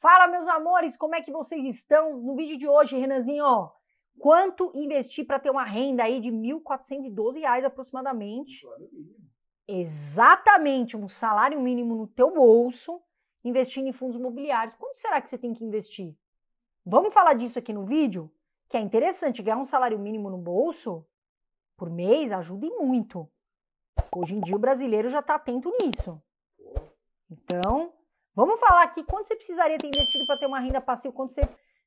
Fala, meus amores, como é que vocês estão? No vídeo de hoje, Renanzinho, ó, quanto investir para ter uma renda aí de R$ 1.412 reais aproximadamente? Exatamente, um salário mínimo no teu bolso, investindo em fundos imobiliários. Quanto será que você tem que investir? Vamos falar disso aqui no vídeo? Que é interessante ganhar um salário mínimo no bolso por mês ajuda e muito. Hoje em dia o brasileiro já está atento nisso. Então, Vamos falar aqui quanto você precisaria ter investido para ter uma renda passiva, quando você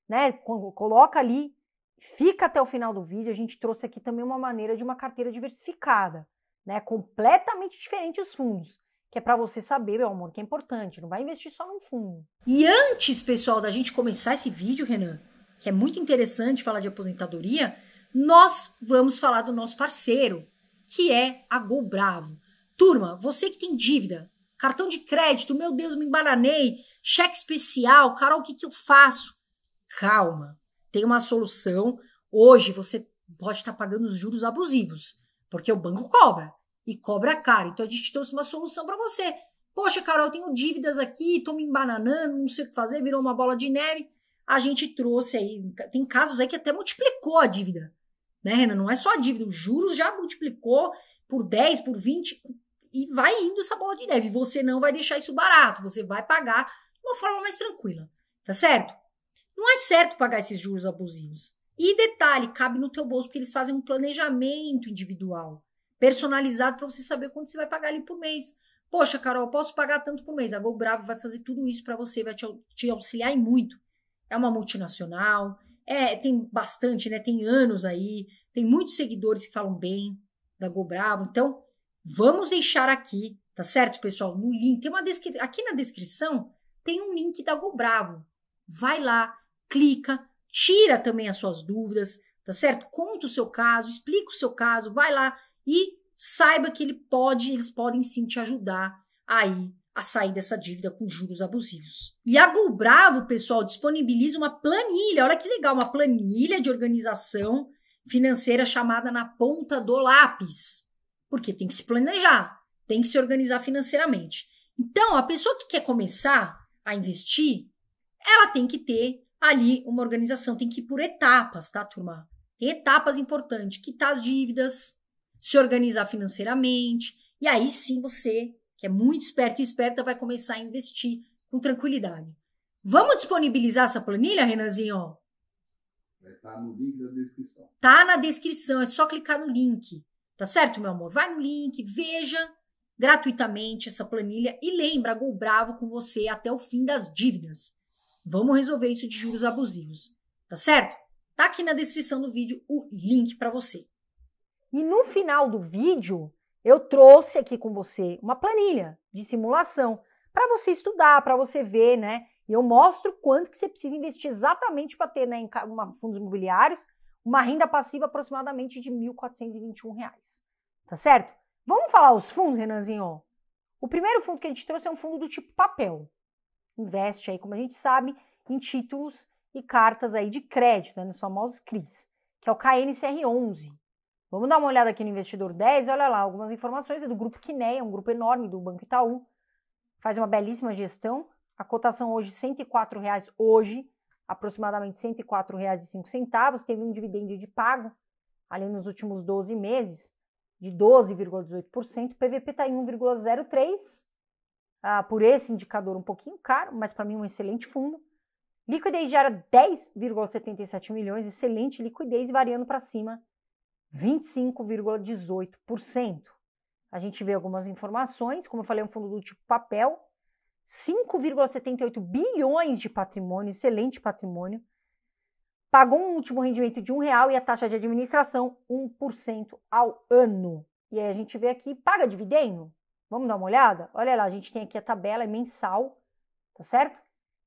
né, coloca ali, fica até o final do vídeo. A gente trouxe aqui também uma maneira de uma carteira diversificada, né? Completamente diferente os fundos que é para você saber, meu amor, que é importante. Não vai investir só num fundo. E antes, pessoal, da gente começar esse vídeo, Renan, que é muito interessante falar de aposentadoria, nós vamos falar do nosso parceiro, que é a Gol Bravo. Turma, você que tem dívida, Cartão de crédito, meu Deus, me embananei. Cheque especial, Carol, o que, que eu faço? Calma, tem uma solução. Hoje você pode estar pagando os juros abusivos, porque o banco cobra e cobra caro. Então a gente trouxe uma solução para você. Poxa, Carol, eu tenho dívidas aqui, estou me embananando, não sei o que fazer, virou uma bola de neve. A gente trouxe aí, tem casos aí que até multiplicou a dívida. Né, Renan? Não é só a dívida, os juros já multiplicou por 10, por 20, e vai indo essa bola de neve. Você não vai deixar isso barato, você vai pagar de uma forma mais tranquila, tá certo? Não é certo pagar esses juros abusivos. E detalhe, cabe no teu bolso, porque eles fazem um planejamento individual, personalizado para você saber quanto você vai pagar ali por mês. Poxa, Carol, posso pagar tanto por mês. A Gol Bravo vai fazer tudo isso para você, vai te, te auxiliar em muito. É uma multinacional, é, tem bastante, né? Tem anos aí, tem muitos seguidores que falam bem da Gol Bravo. Então, Vamos deixar aqui, tá certo, pessoal? No link, tem uma aqui na descrição tem um link da Bravo. Vai lá, clica, tira também as suas dúvidas, tá certo? Conta o seu caso, explica o seu caso, vai lá e saiba que ele pode, eles podem sim te ajudar aí a sair dessa dívida com juros abusivos. E a Bravo, pessoal, disponibiliza uma planilha, olha que legal, uma planilha de organização financeira chamada Na Ponta do Lápis. Porque tem que se planejar, tem que se organizar financeiramente. Então, a pessoa que quer começar a investir, ela tem que ter ali uma organização, tem que ir por etapas, tá, turma? Tem etapas importantes, quitar as dívidas, se organizar financeiramente, e aí sim você, que é muito esperto e esperta, vai começar a investir com tranquilidade. Vamos disponibilizar essa planilha, Renanzinho? Vai estar tá no link da descrição. Tá na descrição, é só clicar no link. Tá certo, meu amor? Vai no link, veja gratuitamente essa planilha e lembra, Gol Bravo com você até o fim das dívidas. Vamos resolver isso de juros abusivos, tá certo? Tá aqui na descrição do vídeo o link para você. E no final do vídeo, eu trouxe aqui com você uma planilha de simulação para você estudar, para você ver, né? E eu mostro quanto que você precisa investir exatamente para ter né, em uma, fundos imobiliários uma renda passiva aproximadamente de R$ 1.421, tá certo? Vamos falar os fundos, Renanzinho? O primeiro fundo que a gente trouxe é um fundo do tipo papel. Investe aí, como a gente sabe, em títulos e cartas aí de crédito, né, nos famosos CRIs, que é o KNCR11. Vamos dar uma olhada aqui no Investidor 10, olha lá, algumas informações é do grupo é um grupo enorme do Banco Itaú, faz uma belíssima gestão, a cotação hoje R$ 104,00 hoje, aproximadamente R$ 104,05, teve um dividendo de pago ali nos últimos 12 meses de 12,18%, o PVP está em 1,03%, ah, por esse indicador um pouquinho caro, mas para mim um excelente fundo. Liquidez diária 10,77 milhões, excelente liquidez, variando para cima 25,18%. A gente vê algumas informações, como eu falei, é um fundo do tipo papel, 5,78 bilhões de patrimônio, excelente patrimônio, pagou um último rendimento de um real e a taxa de administração 1% ao ano. E aí a gente vê aqui, paga dividendo? Vamos dar uma olhada? Olha lá, a gente tem aqui a tabela, é mensal, tá certo?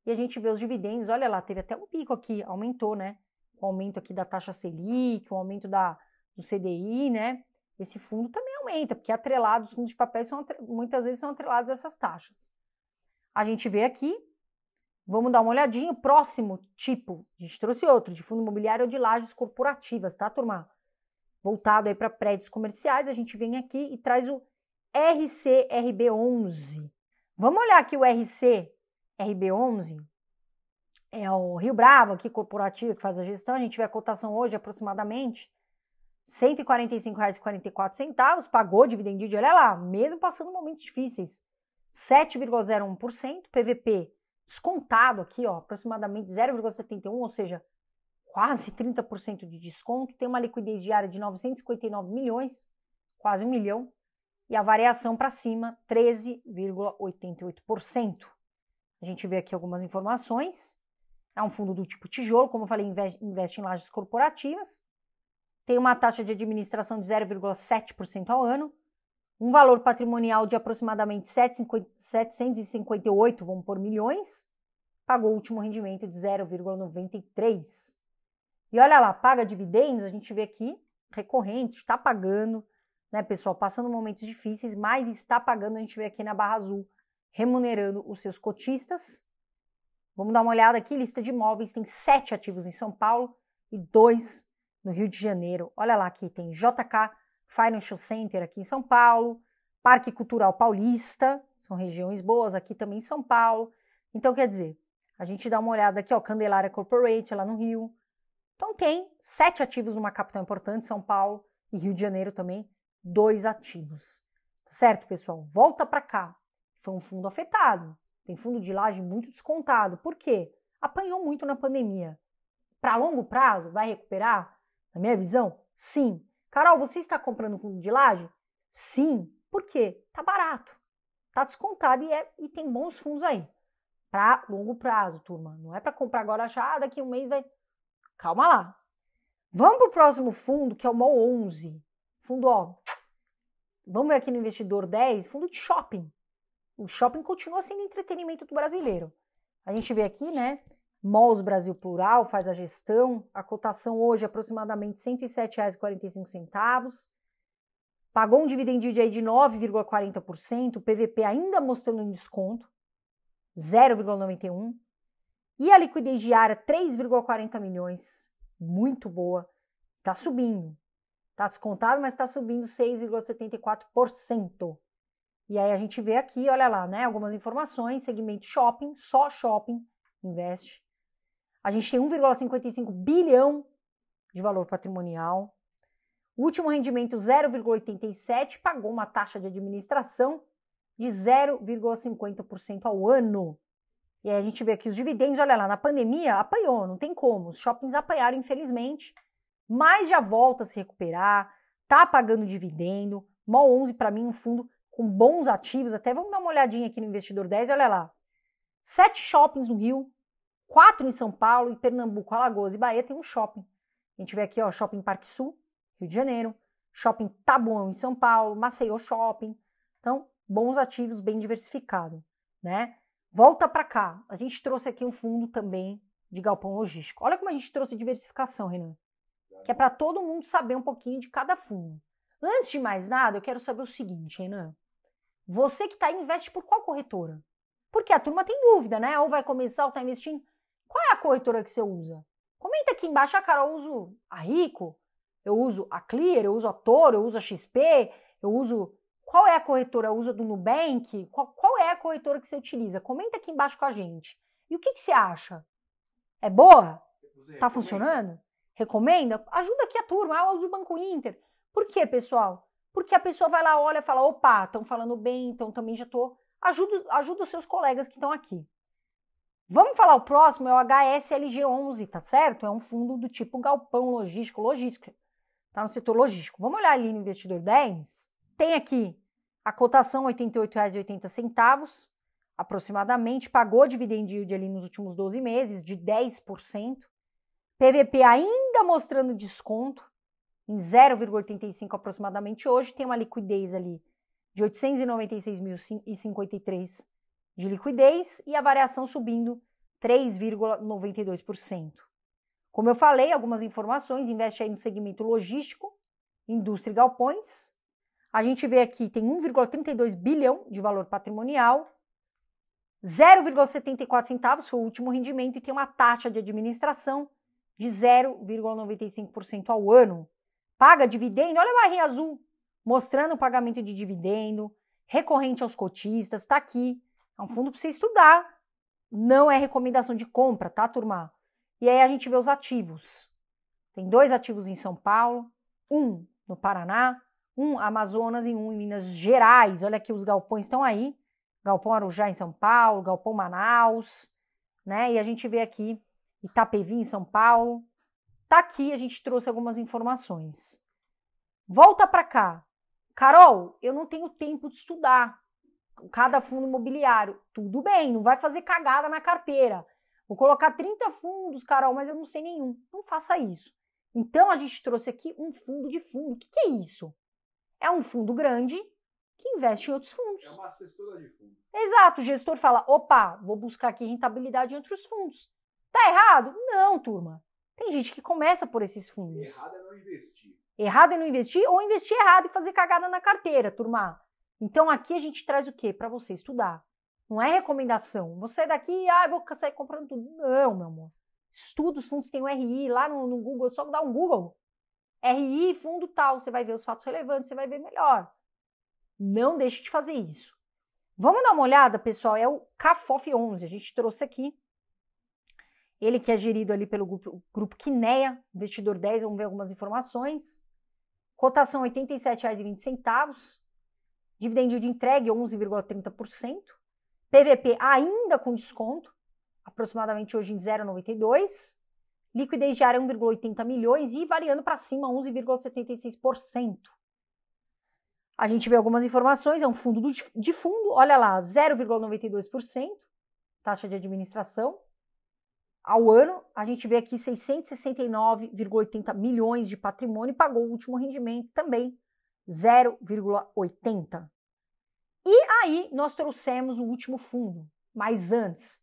E a gente vê os dividendos, olha lá, teve até um pico aqui, aumentou, né? O aumento aqui da taxa Selic, o aumento da, do CDI, né? Esse fundo também aumenta, porque atrelados, os fundos de papéis são, muitas vezes são atrelados a essas taxas. A gente vê aqui, vamos dar uma olhadinha, o próximo tipo, a gente trouxe outro, de fundo imobiliário ou de lajes corporativas, tá, turma? Voltado aí para prédios comerciais, a gente vem aqui e traz o RCRB11. Vamos olhar aqui o RCRB11, é o Rio Bravo, aqui corporativo que faz a gestão, a gente vê a cotação hoje aproximadamente R$ 145,44, pagou dividendo, olha lá, mesmo passando momentos difíceis. 7,01%, PVP descontado aqui, ó, aproximadamente 0,71, ou seja, quase 30% de desconto, tem uma liquidez diária de 959 milhões, quase um milhão, e a variação para cima 13,88%. A gente vê aqui algumas informações. É um fundo do tipo tijolo, como eu falei, investe em lajes corporativas. Tem uma taxa de administração de 0,7% ao ano um valor patrimonial de aproximadamente 758, vamos por milhões, pagou o último rendimento de 0,93. E olha lá, paga dividendos, a gente vê aqui, recorrente, está pagando, né, pessoal, passando momentos difíceis, mas está pagando, a gente vê aqui na barra azul, remunerando os seus cotistas. Vamos dar uma olhada aqui, lista de imóveis, tem sete ativos em São Paulo e dois no Rio de Janeiro. Olha lá aqui, tem JK, Financial Center aqui em São Paulo, Parque Cultural Paulista, são regiões boas aqui também em São Paulo. Então, quer dizer, a gente dá uma olhada aqui, ó, Candelária Corporate, lá no Rio. Então, tem sete ativos numa capital importante, São Paulo e Rio de Janeiro também, dois ativos. Tá certo, pessoal? Volta para cá. Foi um fundo afetado. Tem fundo de laje muito descontado. Por quê? Apanhou muito na pandemia. Para longo prazo, vai recuperar? Na minha visão, sim. Carol, você está comprando fundo de laje? Sim. Por quê? Tá barato. Tá descontado e, é, e tem bons fundos aí. Para longo prazo, turma. Não é para comprar agora já, daqui um mês vai. Calma lá. Vamos para o próximo fundo, que é o MOL 11. Fundo, ó. Vamos ver aqui no investidor 10, fundo de shopping. O shopping continua sendo entretenimento do brasileiro. A gente vê aqui, né? Mols Brasil Plural faz a gestão, a cotação hoje é aproximadamente R$ 107,45. Pagou um dividend yield de 9,40%, o PVP ainda mostrando um desconto, 0,91%. E a liquidez diária, 3,40 milhões, muito boa, está subindo. Está descontado, mas está subindo 6,74%. E aí a gente vê aqui, olha lá, né? Algumas informações, segmento shopping, só shopping, investe a gente tem 1,55 bilhão de valor patrimonial. O último rendimento 0,87 pagou uma taxa de administração de 0,50% ao ano. E aí a gente vê aqui os dividendos, olha lá, na pandemia apanhou, não tem como. Os shoppings apanharam, infelizmente, mas já volta a se recuperar, tá pagando dividendo. Mol 11 para mim um fundo com bons ativos, até vamos dar uma olhadinha aqui no investidor 10, olha lá. Sete shoppings no Rio, quatro em São Paulo, em Pernambuco, Alagoas e Bahia tem um shopping. A gente vê aqui, ó, Shopping Parque Sul, Rio de Janeiro, Shopping Taboão em São Paulo, Maceió Shopping. Então, bons ativos, bem diversificado, né? Volta para cá. A gente trouxe aqui um fundo também de galpão logístico. Olha como a gente trouxe diversificação, Renan. Que é para todo mundo saber um pouquinho de cada fundo. Antes de mais nada, eu quero saber o seguinte, Renan. Você que está aí investe por qual corretora? Porque a turma tem dúvida, né? Ou vai começar ou está investindo. Qual é a corretora que você usa? Comenta aqui embaixo, ah, cara, eu uso a Rico, eu uso a Clear, eu uso a Toro, eu uso a XP, eu uso. Qual é a corretora? Eu uso a do Nubank? Qual, qual é a corretora que você utiliza? Comenta aqui embaixo com a gente. E o que, que você acha? É boa? Tá funcionando? Recomenda? Ajuda aqui a turma, ah, eu uso o Banco Inter. Por quê, pessoal? Porque a pessoa vai lá, olha e fala: opa, estão falando bem, então também já estou. Tô... Ajuda, ajuda os seus colegas que estão aqui. Vamos falar o próximo, é o HSLG11, tá certo? É um fundo do tipo galpão logístico, logística. Tá no setor logístico. Vamos olhar ali no investidor 10. Tem aqui a cotação R$ 88,80, aproximadamente. Pagou dividend yield ali nos últimos 12 meses de 10%. PVP ainda mostrando desconto em 0,85 aproximadamente hoje. Tem uma liquidez ali de 896.053 de liquidez e a variação subindo 3,92%. Como eu falei, algumas informações, investe aí no segmento logístico, indústria e galpões. A gente vê aqui tem 1,32 bilhão de valor patrimonial, 0,74 centavos foi o último rendimento e tem uma taxa de administração de 0,95% ao ano. Paga dividendo, olha a barrinha azul mostrando o pagamento de dividendo recorrente aos cotistas, está aqui é um fundo para você estudar. Não é recomendação de compra, tá, turma? E aí a gente vê os ativos. Tem dois ativos em São Paulo, um no Paraná, um Amazonas e um em Minas Gerais. Olha que os galpões estão aí. Galpão Arujá em São Paulo, Galpão Manaus, né? E a gente vê aqui Itapevi em São Paulo. Tá aqui, a gente trouxe algumas informações. Volta para cá. Carol, eu não tenho tempo de estudar cada fundo imobiliário. Tudo bem, não vai fazer cagada na carteira. Vou colocar 30 fundos, Carol, mas eu não sei nenhum. Não faça isso. Então a gente trouxe aqui um fundo de fundo. O que, que é isso? É um fundo grande que investe em outros fundos. É uma assessora de fundo. Exato, o gestor fala: opa, vou buscar aqui rentabilidade em outros fundos. Tá errado? Não, turma. Tem gente que começa por esses fundos. Errado é não investir. Errado é não investir ou investir errado e fazer cagada na carteira, turma. Então aqui a gente traz o quê? Para você estudar. Não é recomendação. Você é daqui, ah, vou sair comprando tudo. Não, meu amor. Estuda os fundos que tem o RI lá no, no Google, é só dá um Google. RI, fundo tal, você vai ver os fatos relevantes, você vai ver melhor. Não deixe de fazer isso. Vamos dar uma olhada, pessoal, é o CAFOF 11, a gente trouxe aqui. Ele que é gerido ali pelo grupo, grupo investidor 10, vamos ver algumas informações. Cotação R$ 87,20 dividend yield entregue 11,30%, PVP ainda com desconto, aproximadamente hoje em 0,92%, liquidez diária 1,80 milhões e variando para cima 11,76%. A gente vê algumas informações, é um fundo do, de fundo, olha lá, 0,92%, taxa de administração. Ao ano, a gente vê aqui 669,80 milhões de patrimônio e pagou o último rendimento também 0,80. E aí nós trouxemos o último fundo. Mas antes,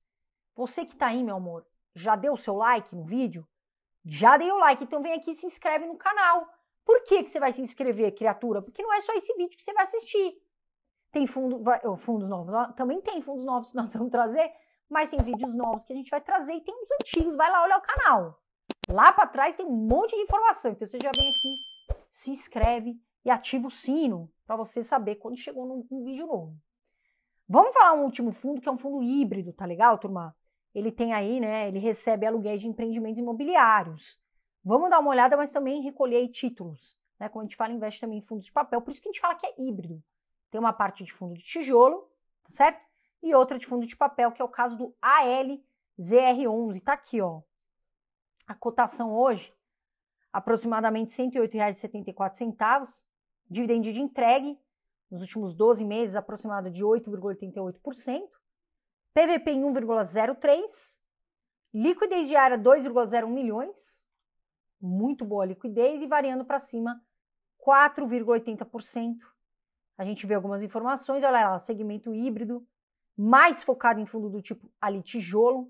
você que está aí, meu amor, já deu o seu like no vídeo? Já deu o like, então vem aqui e se inscreve no canal. Por que, que você vai se inscrever, criatura? Porque não é só esse vídeo que você vai assistir. Tem fundo, vai, oh, fundos novos, também tem fundos novos que nós vamos trazer, mas tem vídeos novos que a gente vai trazer e tem uns antigos. Vai lá olhar o canal. Lá para trás tem um monte de informação. Então você já vem aqui, se inscreve e ativa o sino para você saber quando chegou num, vídeo novo. Vamos falar um último fundo, que é um fundo híbrido, tá legal, turma? Ele tem aí, né? Ele recebe aluguéis de empreendimentos imobiliários. Vamos dar uma olhada, mas também recolher títulos. Né? Como a gente fala, investe também em fundos de papel. Por isso que a gente fala que é híbrido. Tem uma parte de fundo de tijolo, tá certo? E outra de fundo de papel, que é o caso do ALZR11. Tá aqui, ó. A cotação hoje, aproximadamente R$ 108,74. Dividend de entregue nos últimos 12 meses aproximado de 8,88%, PVP em 1,03, liquidez diária 2,01 milhões, muito boa liquidez e variando para cima 4,80%. A gente vê algumas informações, olha lá, segmento híbrido, mais focado em fundo do tipo ali tijolo.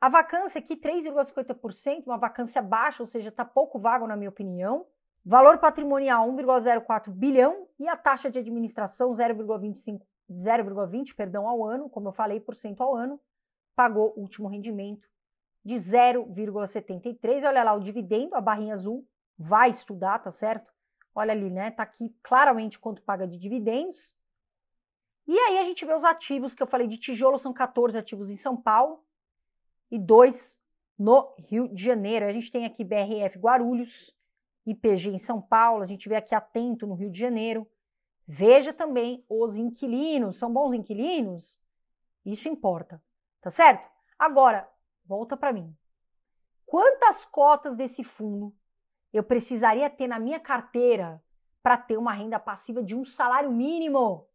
A vacância aqui 3,50%, uma vacância baixa, ou seja, está pouco vago na minha opinião. Valor patrimonial 1,04 bilhão e a taxa de administração 0,25 0,20, perdão, ao ano, como eu falei, por cento ao ano, pagou o último rendimento de 0,73. Olha lá o dividendo, a barrinha azul, vai estudar, tá certo? Olha ali, né? Tá aqui claramente quanto paga de dividendos. E aí a gente vê os ativos que eu falei de tijolo, são 14 ativos em São Paulo e dois no Rio de Janeiro. A gente tem aqui BRF Guarulhos, IPG em São Paulo, a gente vê aqui atento no Rio de Janeiro. Veja também os inquilinos, são bons inquilinos? Isso importa, tá certo? Agora, volta para mim. Quantas cotas desse fundo eu precisaria ter na minha carteira para ter uma renda passiva de um salário mínimo?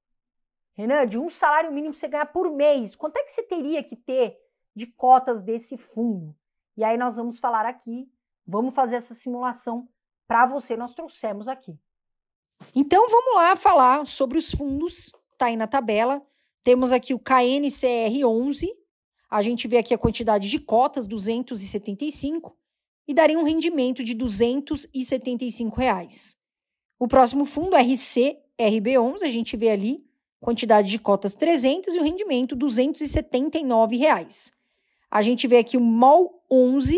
Renan, de um salário mínimo você ganhar por mês, quanto é que você teria que ter de cotas desse fundo? E aí nós vamos falar aqui, vamos fazer essa simulação para você nós trouxemos aqui. Então vamos lá falar sobre os fundos, tá aí na tabela. Temos aqui o KNCR11, a gente vê aqui a quantidade de cotas, 275, e daria um rendimento de R$ 275. Reais. O próximo fundo, RC-RB11, a gente vê ali quantidade de cotas 300 e o rendimento R$ 279. Reais. A gente vê aqui o MOL 11,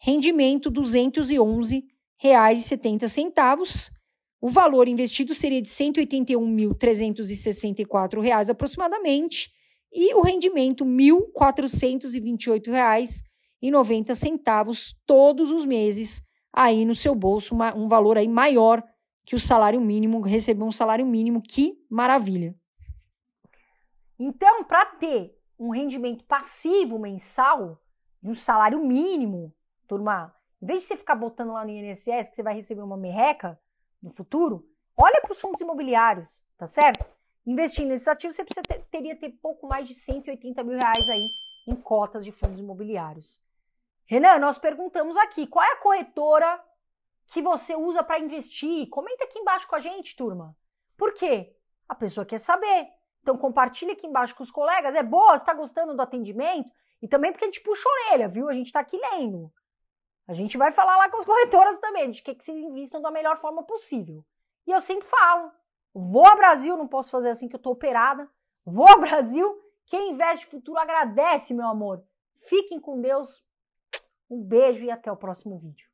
rendimento R$ 211,70. O valor investido seria de R$ 181.364 aproximadamente e o rendimento R$ 1.428,90 todos os meses aí no seu bolso, uma, um valor aí maior que o salário mínimo, receber um salário mínimo, que maravilha. Então, para ter um rendimento passivo mensal de um salário mínimo, turma, em vez de você ficar botando lá no INSS que você vai receber uma merreca no futuro, olha para os fundos imobiliários, tá certo? Investindo nesses ativos, você ter, teria ter pouco mais de 180 mil reais aí em cotas de fundos imobiliários. Renan, nós perguntamos aqui, qual é a corretora que você usa para investir? Comenta aqui embaixo com a gente, turma. Por quê? A pessoa quer saber. Então compartilha aqui embaixo com os colegas. É boa? Você está gostando do atendimento? E também porque a gente puxa a orelha, viu? A gente está aqui lendo. A gente vai falar lá com as corretoras também, de que, que vocês investam da melhor forma possível. E eu sempre falo: vou ao Brasil, não posso fazer assim que eu tô operada. Vou ao Brasil, quem investe futuro agradece, meu amor. Fiquem com Deus. Um beijo e até o próximo vídeo.